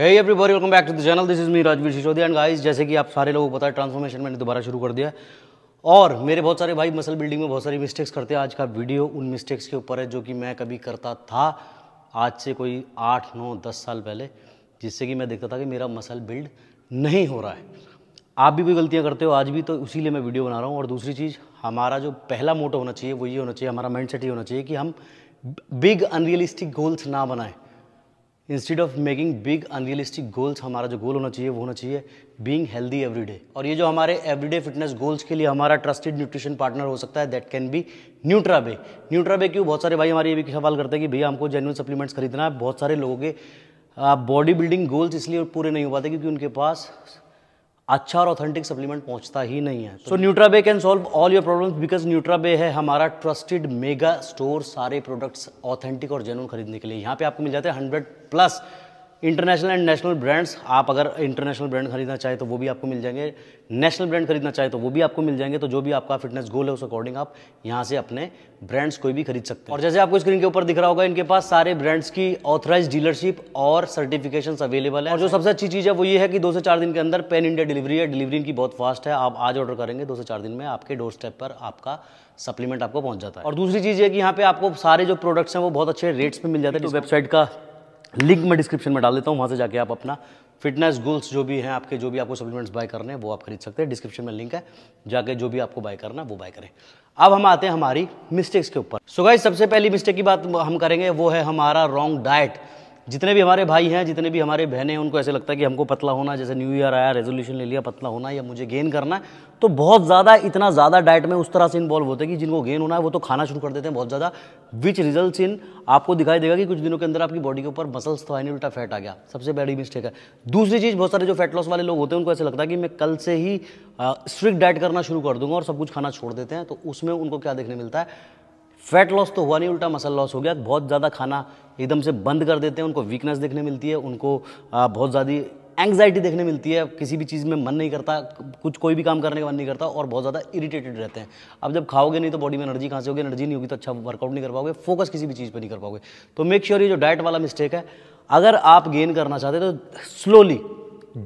है everybody welcome back to the channel this is me Rajveer Sisodia and guys जैसे कि आप सारे लोगों को पता है ट्रांसफॉर्मेशन मैंने दोबारा शुरू कर दिया और मेरे बहुत सारे भाई मसल बिल्डिंग में बहुत सारी मिस्टेक्स करते हैं आज का वीडियो उन मिस्टेक्स के ऊपर है जो कि मैं कभी करता था आज से कोई आठ नौ दस साल पहले जिससे कि मैं देखता था कि मेरा मसल बिल्ड नहीं हो रहा है आप भी कोई गलतियाँ करते हो आज भी तो उसी मैं वीडियो बना रहा हूँ और दूसरी चीज़ हमारा जो पहला मोटो होना चाहिए वो ये होना चाहिए हमारा माइंड सेट ये होना चाहिए कि हम बिग अनरियलिस्टिक गोल्स ना बनाएं instead of making big unrealistic goals हमारा जो गोल होना चाहिए वो होना चाहिए बींग हेल्दी एवरी डे और ये जो हमारे एवरीडे फिटनेस गोल्स के लिए हमारा ट्रस्टेड न्यूट्रिशन पार्टनर हो सकता है that can be Nutrabay Nutrabay क्यों बहुत सारे भाई हमारे ये भी सवाल करते हैं कि भैया हमको जेन्यून सप्लीमेंट्स खरीदना है बहुत सारे लोगों के बॉडी बिल्डिंग गोल्स इसलिए पूरे नहीं हो पाते क्योंकि उनके पास अच्छा और ऑथेंटिक सप्लीमेंट पहुंचता ही नहीं है so Nutrabay can solve all your problems because Nutrabay है हमारा ट्रस्टेड मेगा स्टोर सारे प्रोडक्ट्स ऑथेंटिक और जेनुअन खरीदने के लिए यहाँ पे आपको मिल जाते हैं hundred plus international and national brands आप अगर इंटरनेशनल ब्रांड खरीदना चाहे तो वो भी आपको मिल जाएंगे नेशनल ब्रांड खरीदना चाहे तो वो भी आपको मिल जाएंगे तो जो भी आपका फिटनेस गोल है उस अकॉर्डिंग आप यहाँ से अपने ब्रांड्स कोई भी खरीद सकते हैं और जैसे आपको स्क्रीन के ऊपर दिख रहा होगा इनके पास सारे ब्रांड्स की ऑथराइज डीलरशिप और सर्टिफिकेशन अवेलेबल है और जो सबसे अच्छी चीज़ है वो ये है कि दो से चार दिन के अंदर पेन इंडिया डिलीवरी है डिलीवरी इनकी बहुत फास्ट है आप आज ऑर्डर करेंगे दो से चार दिन में आपके डोर स्टेप पर आपका सप्लीमेंट आपको पहुंच जाता है और दूसरी चीज़ ये कि यहाँ पे आपको सारे जो प्रोडक्ट्स हैं वो बहुत अच्छे रेट्स पे मिल जाते हैं वेबसाइट का लिंक मैं डिस्क्रिप्शन में डाल देता हूँ वहाँ से जाके आप अपना फिटनेस गोल्स जो भी हैं आपके जो भी आपको सप्लीमेंट्स बाय करने हैं वो आप खरीद सकते हैं डिस्क्रिप्शन में लिंक है जाके जो भी आपको बाय करना वो बाय करें अब हम आते हैं हमारी मिस्टेक्स के ऊपर सो so सबसे पहली मिस्टेक की बात हम करेंगे वो है हमारा रॉन्ग डाइट जितने भी हमारे भाई हैं जितने भी हमारे बहनें हैं उनको ऐसे लगता है कि हमको पतला होना जैसे न्यू ईयर आया रेजोल्यूशन ले लिया पतला होना या मुझे गेन करना है तो बहुत ज़्यादा इतना ज़्यादा डाइट में उस तरह से इन्वॉल्व होते हैं कि जिनको गेन होना है वो तो खाना शुरू कर देते हैं बहुत ज़्यादा विच रिजल्ट इन आपको दिखाई देगा कि कुछ दिनों के अंदर आपकी बॉडी के ऊपर मसल्स तो आने उल्टा फैट आ गया सबसे बड़ी मिस्टेक है दूसरी चीज़ बहुत सारे जो फैट लॉस वाले लोग होते हैं उनको ऐसे लगता है कि मैं कल से ही स्ट्रिक्ट डाइट करना शुरू कर दूंगा और सब कुछ खाना छोड़ देते हैं तो उसमें उनको क्या देखने मिलता है फैट लॉस तो हुआ नहीं उल्टा मसल लॉस हो गया बहुत ज़्यादा खाना एकदम से बंद कर देते हैं उनको वीकनेस देखने मिलती है उनको बहुत ज़्यादा एंग्जाइटी देखने मिलती है किसी भी चीज़ में मन नहीं करता कुछ कोई भी काम करने का मन नहीं करता और बहुत ज़्यादा इरिटेटेड रहते हैं अब जब खाओगे नहीं तो बॉडी में एनर्जी कहाँ से होगी एनर्जी नहीं होगी तो अच्छा वर्कआउट नहीं कर पाओगे फोकस किसी भी चीज़ पर नहीं कर पाओगे तो मेक श्योर ये जो डाइट वाला मिस्टेक है अगर आप गेन करना चाहते तो स्लोली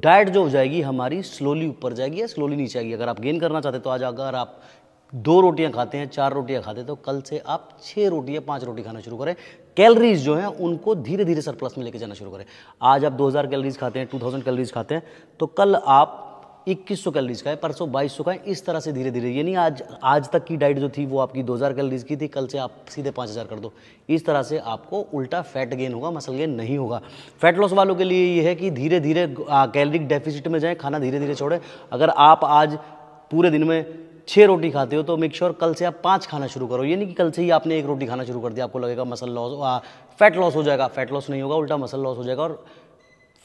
डाइट जो हो जाएगी हमारी स्लोली ऊपर जाएगी या स्लोली नीचे आएगी अगर आप गेन करना चाहते तो आज अगर आप दो रोटियां खाते हैं चार रोटियां खाते हैं तो कल से आप छः रोटियां पाँच रोटी खाना शुरू करें कैलरीज जो हैं उनको धीरे धीरे सरप्लस में लेके जाना शुरू करें आज आप 2000 कैलरीज खाते हैं 2000 कैलरीज खाते हैं तो कल आप 2100 कैलरीज खाएं परसों 2200 खाएं इस तरह से धीरे धीरे ये नहीं आज आज तक की डाइट जो थी वो आपकी 2000 कैलरीज की थी कल से आप सीधे 5000 कर दो इस तरह से आपको उल्टा फैट गेन होगा मसल गेन नहीं होगा फैट लॉस वालों के लिए ये है कि धीरे धीरे कैलरिक डेफिसिट में जाएँ खाना धीरे धीरे छोड़ें अगर आप आज पूरे दिन में छः रोटी खाते हो तो मेक श्योर sure कल से आप पाँच खाना शुरू करो ये नहीं कि कल से ही आपने एक रोटी खाना शुरू कर दिया आपको लगेगा मसल लॉस फैट लॉस हो जाएगा फैट लॉस नहीं होगा उल्टा मसल लॉस हो जाएगा और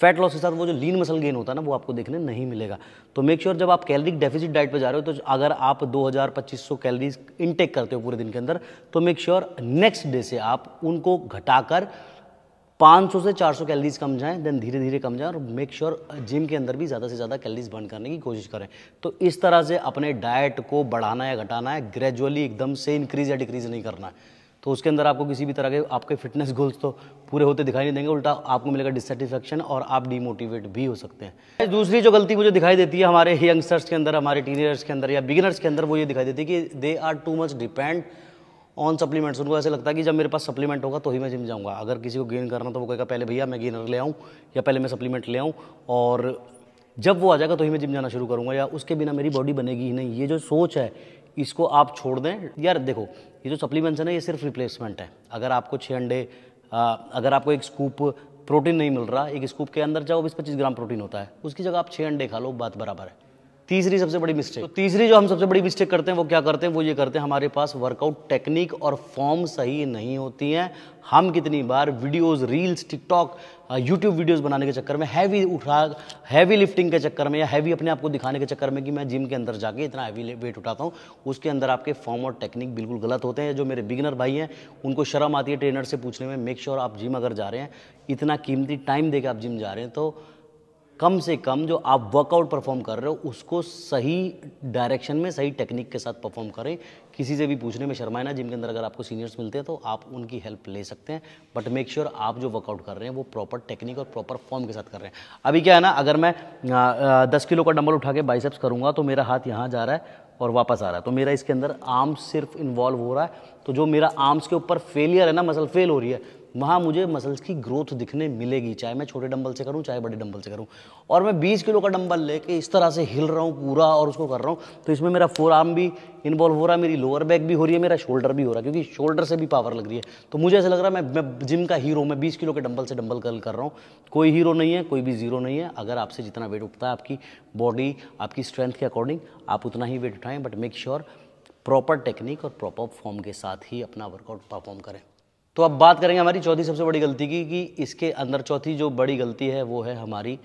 फैट लॉस के साथ वो जो लीन मसल गेन होता है ना वो आपको देखने नहीं मिलेगा तो मेक श्योर sure जब आप कैलरिक डेफिसिट डाइट पर जा रहे हो तो अगर आप 2000-2500 कैलरीज इनटेक करते हो पूरे दिन के अंदर तो मेक श्योर नेक्स्ट डे से आप उनको घटाकर 500 से 400 कैलोरीज कम जाएं देन धीरे धीरे कम जाएं और मेक श्योर जिम के अंदर भी ज़्यादा से ज़्यादा कैलोरीज बर्न करने की कोशिश करें तो इस तरह से अपने डाइट को बढ़ाना या घटाना है ग्रेजुअली एकदम से इंक्रीज या डिक्रीज नहीं करना है तो उसके अंदर आपको किसी भी तरह के आपके फिटनेस गोल्स तो पूरे होते दिखाई नहीं देंगे उल्टा आपको मिलेगा डिससेटिस्फेक्शन और आप डीमोटिवेट भी हो सकते हैं दूसरी जो गलती मुझे दिखाई देती है हमारे यंगस्टर्स के अंदर हमारे टीनियर्स के अंदर या बिगिनर्स के अंदर वो ये दिखाई देती है कि they are too much depend on supplements उनको ऐसे लगता है कि जब मेरे पास सप्लीमेंट होगा तो ही मैं जिम जाऊँगा अगर किसी को गेन करना तो वो कहेगा पहले भैया मैं गेनर ले आऊँ या पहले मैं सप्लीमेंट ले आऊँ और जब वो आ जाएगा तो ही मैं जिम जाना शुरू करूँगा या उसके बिना मेरी बॉडी बनेगी ही नहीं ये जो सोच है इसको आप छोड़ दें यार देखो ये जो सप्लीमेंट्स है ना ये सिर्फ रिप्लेसमेंट है अगर आपको छः अंडे अगर आपको एक स्कूप प्रोटीन नहीं मिल रहा एक स्कूप के अंदर जाओ बीस पच्चीस ग्राम प्रोटीन होता है उसकी जगह आप छः अंडे खा लो बात बराबर है तीसरी सबसे बड़ी मिस्टेक तो तीसरी जो हम सबसे बड़ी मिस्टेक करते हैं वो क्या करते हैं वो ये करते हैं हमारे पास वर्कआउट टेक्निक और फॉर्म सही नहीं होती हैं हम कितनी बार videos reels TikTok YouTube videos बनाने के चक्कर में हैवी उठा हैवी लिफ्टिंग के चक्कर में या हैवी अपने आप को दिखाने के चक्कर में कि मैं जिम के अंदर जाके इतना हैवी वेट उठाता हूँ उसके अंदर आपके फॉर्म और टेक्निक बिल्कुल गलत होते हैं जो मेरे बिगनर भाई हैं उनको शर्म आती है ट्रेनर से पूछने में मेक श्योर sure आप जिम अगर जा रहे हैं इतना कीमती टाइम दे आप जिम जा रहे हैं तो कम से कम जो आप वर्कआउट परफॉर्म कर रहे हो उसको सही डायरेक्शन में सही टेक्निक के साथ परफॉर्म करें किसी से भी पूछने में शर्माए ना जिम के अंदर अगर आपको सीनियर्स मिलते हैं तो आप उनकी हेल्प ले सकते हैं बट मेक श्योर आप जो वर्कआउट कर रहे हैं वो प्रॉपर टेक्निक और प्रॉपर फॉर्म के साथ कर रहे हैं अभी क्या है ना अगर मैं दस किलो का डंबल उठा के बाइसेप्स करूँगा तो मेरा हाथ यहाँ जा रहा है और वापस आ रहा है तो मेरा इसके अंदर आर्म्स सिर्फ इन्वॉल्व हो रहा है तो जो मेरा आर्म्स के ऊपर फेलियर है ना मसल फेल हो रही है वहाँ मुझे मसल्स की ग्रोथ दिखने मिलेगी चाहे मैं छोटे डंबल से करूँ चाहे बड़े डंबल से करूँ और मैं बीस किलो का डंबल लेके इस तरह से हिल रहा हूँ पूरा और उसको कर रहा हूँ तो इसमें मेरा फोर आर्म भी इन्वॉल्व हो रहा है मेरी लोअर बैक भी हो रही है मेरा शोल्डर भी हो रहा है क्योंकि शोल्डर से भी पावर लग रही है तो मुझे ऐसा लग रहा है मैं, मैं जिम का हीरो मैं बीस किलो के डंबल से डंबल कर रहा हूँ कोई हीरो नहीं है कोई भी जीरो नहीं है अगर आपसे जितना वेट उठता है आपकी बॉडी आपकी स्ट्रेंथ के अकॉर्डिंग आप उतना ही वेट उठाएं but make sure proper technique और प्रॉपर फॉर्म के साथ ही अपना वर्कआउट परफॉर्म करें तो अब बात करेंगे हमारी चौथी सबसे बड़ी गलती की कि इसके अंदर चौथी जो बड़ी गलती है वो है हमारी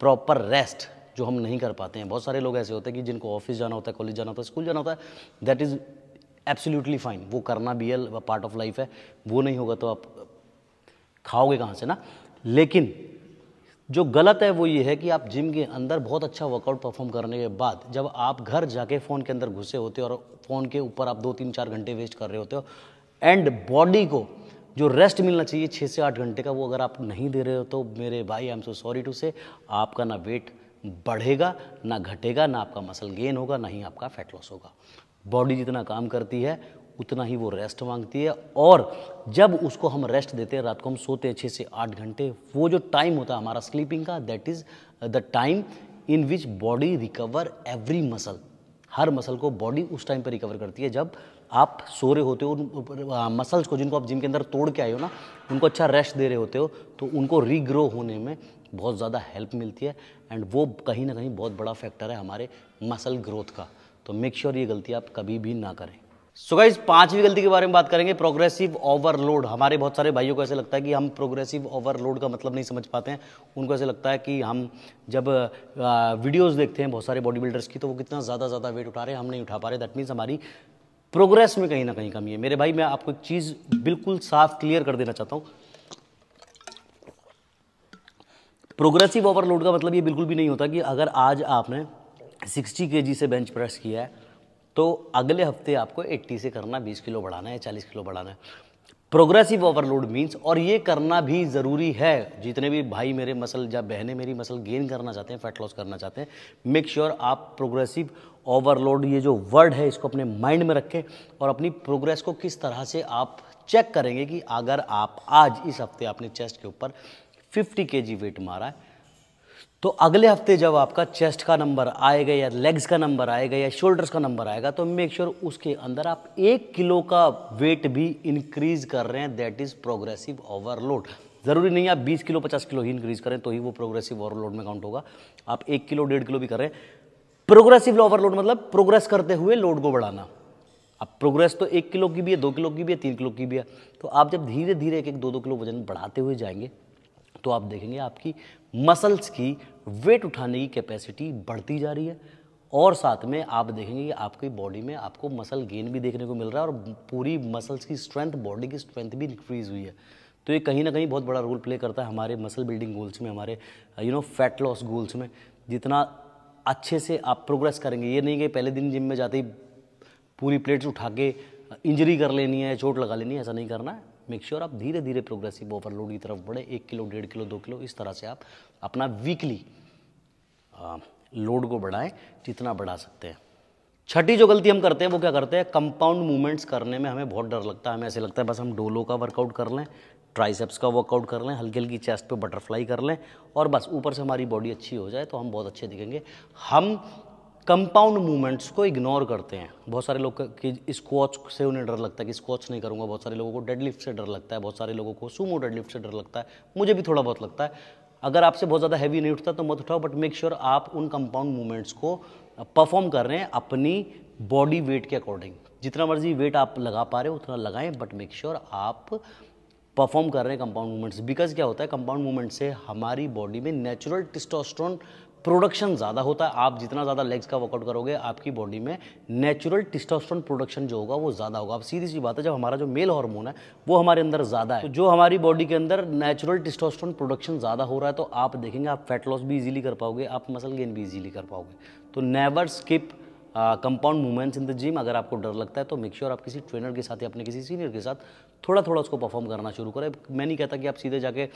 प्रॉपर रेस्ट जो हम नहीं कर पाते हैं बहुत सारे लोग ऐसे होते हैं कि जिनको ऑफिस जाना होता है कॉलेज जाना होता है स्कूल जाना होता है दैट इज़ एब्सोल्युटली फाइन वो करना भी है पार्ट ऑफ लाइफ है वो नहीं होगा तो आप खाओगे कहाँ से ना लेकिन जो गलत है वो ये है कि आप जिम के अंदर बहुत अच्छा वर्कआउट परफॉर्म करने के बाद जब आप घर जाके फ़ोन के अंदर घुसे होते हो और फ़ोन के ऊपर आप दो तीन चार घंटे वेस्ट कर रहे होते हो एंड बॉडी को जो रेस्ट मिलना चाहिए छः से आठ घंटे का वो अगर आप नहीं दे रहे हो तो मेरे भाई I am so sorry to say आपका ना वेट बढ़ेगा ना घटेगा ना आपका मसल गेन होगा ना ही आपका फैट लॉस होगा बॉडी जितना काम करती है उतना ही वो रेस्ट मांगती है और जब उसको हम रेस्ट देते हैं रात को हम सोते हैं छः से आठ घंटे वो जो टाइम होता है हमारा स्लीपिंग का that is the time in which body recover every muscle हर मसल को बॉडी उस टाइम पर रिकवर करती है जब आप सो रहे होते हो मसल्स को जिनको आप जिम के अंदर तोड़ के आए हो ना उनको अच्छा रेस्ट दे रहे होते हो तो उनको रीग्रो होने में बहुत ज़्यादा हेल्प मिलती है एंड वो कहीं ना कहीं बहुत बड़ा फैक्टर है हमारे मसल ग्रोथ का तो मेक श्योर sure ये गलती आप कभी भी ना करें सो गाइज पांचवी गलती के बारे में बात करेंगे प्रोग्रेसिव ओवरलोड हमारे बहुत सारे भाइयों को ऐसे लगता है कि हम प्रोग्रेसिव ओवरलोड का मतलब नहीं समझ पाते हैं उनको ऐसे लगता है कि हम जब वीडियोस देखते हैं बहुत सारे बॉडी बिल्डर्स की तो वो कितना ज़्यादा ज़्यादा वेट उठा रहे हैं हम नहीं उठा पा रहे दैट मीन्स हमारी प्रोग्रेस में कहीं ना कहीं कमी है मेरे भाई मैं आपको एक चीज़ बिल्कुल साफ क्लियर कर देना चाहता हूं प्रोग्रेसिव ओवरलोड का मतलब ये बिल्कुल भी नहीं होता कि अगर आज आपने 60 के से बेंच प्रेस किया है तो अगले हफ्ते आपको 80 से करना 20 किलो बढ़ाना है 40 किलो बढ़ाना है प्रोग्रेसिव ओवरलोड मीन्स और ये करना भी ज़रूरी है जितने भी भाई मेरे मसल या बहनें मेरी मसल गेन करना चाहते हैं फैट लॉस करना चाहते हैं मेक श्योर sure आप प्रोग्रेसिव ओवरलोड ये जो वर्ड है इसको अपने माइंड में रखें और अपनी प्रोग्रेस को किस तरह से आप चेक करेंगे कि अगर आप आज इस हफ्ते अपने चेस्ट के ऊपर 50 के वेट मारा है तो अगले हफ्ते जब आपका चेस्ट का नंबर आएगा या लेग्स का नंबर आएगा या शोल्डर्स का नंबर आएगा तो मेक श्योर sure उसके अंदर आप एक किलो का वेट भी इंक्रीज कर रहे हैं दैट इज़ प्रोग्रेसिव ओवरलोड ज़रूरी नहीं आप 20 किलो 50 किलो ही इंक्रीज करें तो ही वो प्रोग्रेसिव ओवरलोड में काउंट होगा आप एक किलो डेढ़ किलो भी करें प्रोग्रेसिव ओवरलोड मतलब प्रोग्रेस करते हुए लोड को बढ़ाना अब प्रोग्रेस तो एक किलो की भी है दो किलो की भी है तीन किलो की भी है तो आप जब धीरे धीरे एक एक दो दो किलो वजन बढ़ाते हुए जाएंगे तो आप देखेंगे आपकी मसल्स की वेट उठाने की कैपेसिटी बढ़ती जा रही है और साथ में आप देखेंगे कि आपकी बॉडी में आपको मसल गेन भी देखने को मिल रहा है और पूरी मसल्स की स्ट्रेंथ बॉडी की स्ट्रेंथ भी इंक्रीज़ हुई है तो ये कहीं ना कहीं बहुत बड़ा रोल प्ले करता है हमारे मसल बिल्डिंग गोल्स में हमारे you know fat loss goals में जितना अच्छे से आप प्रोग्रेस करेंगे ये नहीं कि पहले दिन जिम में जाते ही पूरी प्लेट्स उठा के इंजरी कर लेनी है चोट लगा लेनी है ऐसा नहीं करना है मेक श्योर आप धीरे धीरे प्रोग्रेसिव ओवरलोड की तरफ बढ़े एक किलो डेढ़ किलो दो किलो इस तरह से आप अपना वीकली लोड को बढ़ाएं जितना बढ़ा सकते हैं छठी जो गलती हम करते हैं वो क्या करते हैं कंपाउंड मूवमेंट्स करने में हमें बहुत डर लगता है हमें ऐसे लगता है बस हम डोलो का वर्कआउट कर लें ट्राइसेप्स का वर्कआउट कर लें हल्की हल्की चेस्ट पे बटरफ्लाई कर लें और बस ऊपर से हमारी बॉडी अच्छी हो जाए तो हम बहुत अच्छे दिखेंगे हम कंपाउंड मूवमेंट्स को इग्नोर करते हैं बहुत सारे लोग कि स्क्वाच से उन्हें डर लगता है कि स्क्वाच नहीं करूँगा बहुत सारे लोगों को डेडलिफ्ट से डर लगता है बहुत सारे लोगों को सुमो डेडलिफ्ट से डर लगता है मुझे भी थोड़ा बहुत लगता है अगर आपसे बहुत ज़्यादा हैवी नहीं उठता तो मत उठाओ बट मेक श्योर आप उन कंपाउंड मूवमेंट्स को परफॉर्म कर रहे हैं अपनी बॉडी वेट के अकॉर्डिंग जितना मर्जी वेट आप लगा पा रहे हो उतना लगाएं बट मेक श्योर आप परफॉर्म कर रहे हैं कंपाउंड मूवमेंट्स बिकॉज क्या होता है कंपाउंड मूवमेंट से हमारी बॉडी में नेचुरल टिस्टोस्ट्रॉन प्रोडक्शन ज़्यादा होता है आप जितना ज़्यादा लेग्स का वर्कआउट करोगे आपकी बॉडी में नेचुरल टिस्टोस्टोन प्रोडक्शन जो होगा वो ज़्यादा होगा अब सीधी सी बात है जब हमारा जो मेल हार्मोन है वो हमारे अंदर ज़्यादा है तो जो हमारी बॉडी के अंदर नेचुरल टिस्टोस्टोन प्रोडक्शन ज़्यादा हो रहा है तो आप देखेंगे आप फैट लॉस भी ईजिली कर पाओगे आप मसल गेन भी ईजिली कर पाओगे तो never skip compound movements in the gym अगर आपको डर लगता है तो मेक श्योर sure आप किसी ट्रेनर के साथ या अपने किसी सीनियर के साथ थोड़ा थोड़ा उसको परफॉर्म करना शुरू करें मैं नहीं कहता कि आप सीधे जाके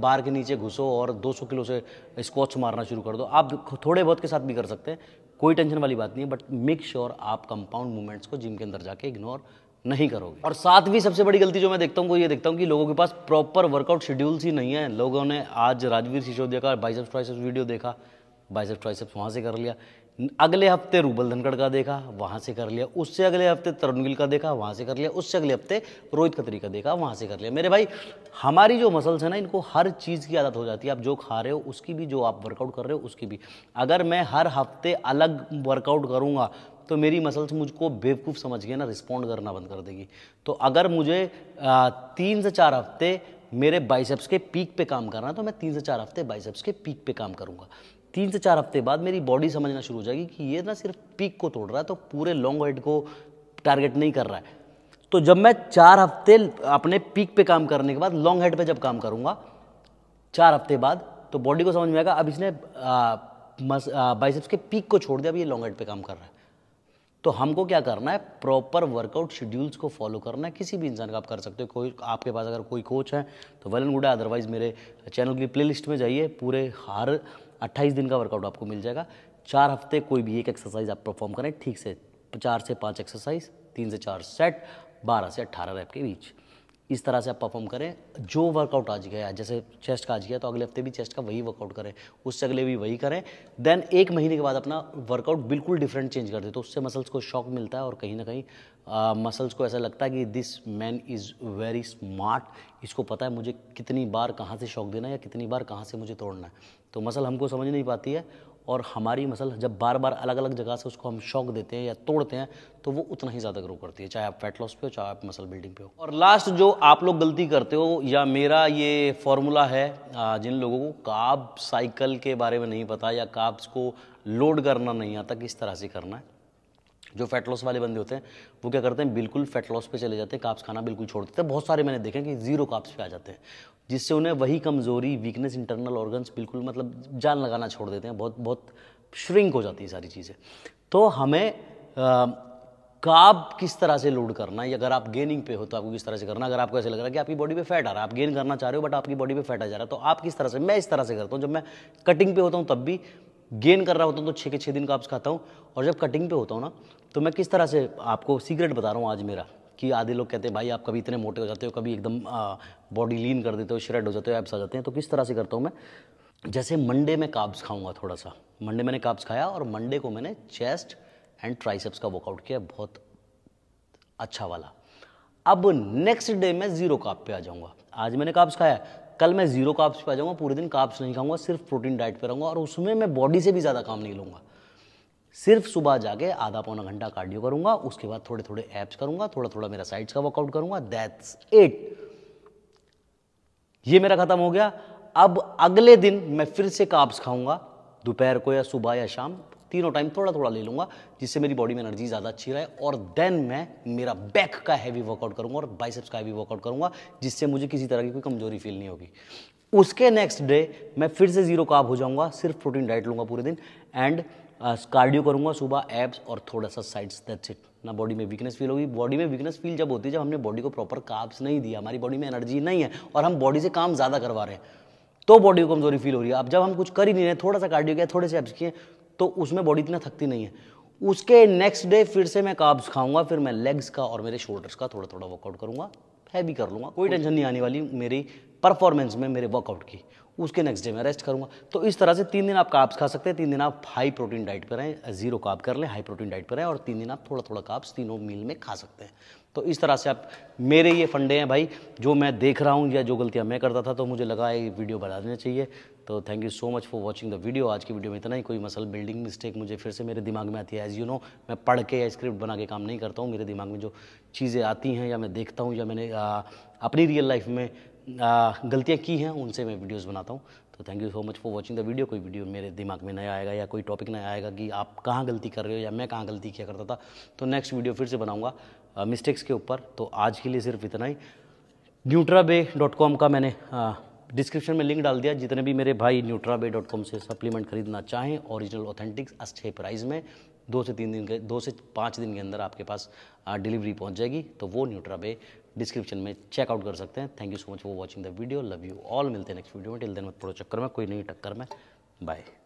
बार के नीचे घुसो और 200 किलो से स्क्वाट्स मारना शुरू कर दो आप थोड़े बहुत के साथ भी कर सकते हैं कोई टेंशन वाली बात नहीं है बट मेक श्योर आप कंपाउंड मूवमेंट्स को जिम के अंदर जाके इग्नोर नहीं करोगे और सातवीं सबसे बड़ी गलती जो मैं देखता हूँ वो ये देखता हूँ कि लोगों के पास प्रॉपर वर्कआउट शेड्यूल्स ही नहीं है लोगों ने आज राजवीर सिसोदिया का बाइसेप्स ट्राइसेप्स वीडियो देखा बाइसेप्स ट्राइसेप्स वहाँ से कर लिया अगले हफ्ते रूबल धनखड़ का देखा वहाँ से कर लिया उससे अगले हफ्ते तरुण गिल का देखा वहाँ से कर लिया उससे अगले हफ्ते रोहित खत्री का देखा वहाँ से कर लिया मेरे भाई हमारी जो मसल्स हैं ना इनको हर चीज़ की आदत हो जाती है आप जो खा रहे हो उसकी भी जो आप वर्कआउट कर रहे हो उसकी भी अगर मैं हर हफ्ते अलग वर्कआउट करूँगा तो मेरी मसल्स मुझको बेवकूफ़ समझ के ना रिस्पॉन्ड करना बंद कर देगी तो अगर मुझे तीन से चार हफ्ते मेरे बाइसेप्स के पीक पे काम करना है तो मैं तीन से चार हफ्ते बाइसेप्स के पीक पे काम करूँगा तीन से चार हफ्ते बाद मेरी बॉडी समझना शुरू हो जाएगी कि ये ना सिर्फ पीक को तोड़ रहा है तो पूरे लॉन्ग हेड को टारगेट नहीं कर रहा है तो जब मैं चार हफ्ते अपने पीक पे काम करने के बाद लॉन्ग हेड पे जब काम करूँगा चार हफ्ते बाद तो बॉडी को समझ में आएगा अब इसने बाइसेप्स के पीक को छोड़ दिया अब ये लॉन्ग हेड पे काम कर रहा है तो हमको क्या करना है प्रॉपर वर्कआउट शेड्यूल्स को फॉलो करना है किसी भी इंसान का आप कर सकते हो कोई आपके पास अगर कोई कोच है तो वेल एंड गुड है अदरवाइज़ मेरे चैनल की प्लेलिस्ट में जाइए पूरे हर अट्ठाईस दिन का वर्कआउट आपको मिल जाएगा चार हफ्ते कोई भी एक एक्सरसाइज आप परफॉर्म करें ठीक से चार से पाँच एक्सरसाइज तीन से चार सेट बारह से अट्ठारह रैप के बीच इस तरह से आप परफॉर्म करें जो वर्कआउट आज गया जैसे चेस्ट का आज गया तो अगले हफ्ते भी चेस्ट का वही वर्कआउट करें उससे अगले भी वही करें देन एक महीने के बाद अपना वर्कआउट बिल्कुल डिफरेंट चेंज कर दे तो उससे मसल्स को शॉक मिलता है और कहीं ना कहीं मसल्स को ऐसा लगता है कि this man is very smart इसको पता है मुझे कितनी बार कहाँ से शौक देना है या कितनी बार कहाँ से मुझे तोड़ना है तो मसल हमको समझ नहीं पाती है और हमारी मसल जब बार बार अलग अलग जगह से उसको हम शौक देते हैं या तोड़ते हैं तो वो उतना ही ज़्यादा ग्रो करती है चाहे आप फैट लॉस पे हो चाहे आप मसल बिल्डिंग पे हो और लास्ट जो आप लोग गलती करते हो या मेरा ये फॉर्मूला है जिन लोगों को काब साइकिल के बारे में नहीं पता या काब्स को लोड करना नहीं आता किस तरह से करना है जो फैट लॉस वाले बंदे होते हैं वो क्या करते हैं बिल्कुल फैट लॉस पे चले जाते हैं काप्स खाना बिल्कुल छोड़ देते हैं बहुत सारे मैंने देखे कि जीरो काप्स पे आ जाते हैं जिससे उन्हें वही कमज़ोरी वीकनेस इंटरनल ऑर्गन्स बिल्कुल मतलब जान लगाना छोड़ देते हैं बहुत बहुत श्रिंक हो जाती है सारी चीज़ें तो हमें काप काब किस तरह से लोड करना है अगर आप गेनिंग पे हो तो आपको किस तरह से करना अगर आपको ऐसे लग रहा है कि आपकी बॉडी पे फैट आ रहा है आप गेन करना चाह रहे हो बट आपकी बॉडी पे फैट आ जा रहा है तो आप किस तरह से मैं इस तरह से करता हूँ जब मैं कटिंग पे होता हूँ तब भी गेन कर रहा होता हूँ तो छः के छः दिन काप्स खाता हूँ और जब कटिंग पे होता हूँ ना तो मैं किस तरह से आपको सीक्रेट बता रहा हूँ आज मेरा कि आधे लोग कहते हैं भाई आप कभी इतने मोटे हो जाते हो कभी एकदम बॉडी लीन कर देते हो श्रेड हो जाते हो ऐप्स आ जाते हैं तो किस तरह से करता हूँ मैं जैसे मंडे में काब्स खाऊंगा थोड़ा सा मंडे मैंने काब्स खाया और मंडे को मैंने चेस्ट एंड ट्राइसेप्स का वर्कआउट किया बहुत अच्छा वाला अब नेक्स्ट डे मैं जीरो काप पे आ जाऊंगा आज मैंने काब्स खाया कल मैं जीरो काप्स पे आ जाऊंगा पूरे दिन काप्स नहीं खाऊंगा सिर्फ प्रोटीन डाइट पे रहूंगा और उसमें मैं बॉडी से भी ज़्यादा काम नहीं लूँगा सिर्फ सुबह जाके आधा पौना घंटा कार्डियो करूंगा उसके बाद थोड़े थोड़े एप्स करूंगा थोड़ा थोड़ा मेरा साइड्स का वर्कआउट करूंगा दैट्स इट ये मेरा खत्म हो गया अब अगले दिन मैं फिर से काब्स खाऊंगा दोपहर को या सुबह या शाम तीनों टाइम थोड़ा थोड़ा ले लूंगा जिससे मेरी बॉडी में एनर्जी ज़्यादा अच्छी रहे और देन मैं मेरा बैक का हैवी वर्कआउट करूंगा और बाइसेप्स का हैवी वर्कआउट करूंगा जिससे मुझे किसी तरह की कोई कमजोरी फील नहीं होगी उसके नेक्स्ट डे मैं फिर से जीरो काब हो जाऊँगा सिर्फ प्रोटीन डाइट लूंगा पूरे दिन एंड कार्डियो uh, करूँगा सुबह एब्स और थोड़ा सा साइड्स दैट्स इट ना बॉडी में वीकनेस फील होगी बॉडी में वीकनेस फील जब होती है जब हमने बॉडी को प्रॉपर काब्स नहीं दिया हमारी बॉडी में एनर्जी नहीं है और हम बॉडी से काम ज़्यादा करवा रहे हैं तो बॉडी को कमजोरी फील हो रही है अब जब हम कुछ कर ही नहीं रहे थोड़ा सा कार्डियो किया थोड़े से एब्स किए तो उसमें बॉडी इतना थकती नहीं है उसके नेक्स्ट डे फिर से मैं काब्स खाऊंगा फिर मैं लेग्स का और मेरे शोल्डर्स का थोड़ा थोड़ा वर्कआउट करूँगा हैवी कर लूँगा कोई टेंशन नहीं आने वाली मेरी परफॉर्मेंस में मेरे वर्कआउट की उसके नेक्स्ट डे मैं रेस्ट करूँगा तो इस तरह से तीन दिन आप काप्स खा सकते हैं तीन दिन आप हाई प्रोटीन डाइट पर रहें जीरो काप कर लें हाई प्रोटीन डाइट पर रहें और तीन दिन आप थोड़ा थोड़ा काप्स तीनों मील में खा सकते हैं तो इस तरह से आप मेरे ये फंडे हैं भाई जो मैं देख रहा हूँ या जो गलतियाँ मैं करता था तो मुझे लगा ये वीडियो बना देना चाहिए तो thank you so much for watching the video आज की वीडियो में इतना ही कोई मसल बिल्डिंग मिस्टेक मुझे फिर से मेरे दिमाग में आती है एज़ यू नो मैं पढ़ के या स्क्रिप्ट बना के काम नहीं करता हूँ मेरे दिमाग में जो चीज़ें आती हैं या मैं देखता हूँ या मैंने अपनी रियल लाइफ में गलतियाँ की हैं उनसे मैं वीडियोज़ बनाता हूँ तो thank you so much for watching the video कोई वीडियो मेरे दिमाग में नया आएगा या कोई टॉपिक नया आएगा कि आप कहाँ गलती कर रहे हो या मैं कहाँ गलती किया करता था तो नेक्स्ट वीडियो फिर से बनाऊँगा मिस्टेक्स के ऊपर तो आज के लिए सिर्फ इतना ही न्यूट्राबे डॉट कॉम का मैंने डिस्क्रिप्शन में लिंक डाल दिया जितने भी मेरे भाई न्यूट्राबे डॉट कॉम से सप्लीमेंट खरीदना चाहें ओरिजिनल ऑथेंटिक्स अच्छे प्राइस में दो से तीन दिन के दो से पाँच दिन के अंदर आपके पास डिलीवरी पहुंच जाएगी तो वो न्यूट्राबे डिस्क्रिप्शन में चेकआउट कर सकते हैं thank you so much for watching the video love you all मिलते हैं नेक्स्ट वीडियो में टिल देन मत पड़ो चक्कर में कोई नहीं टक्कर में बाय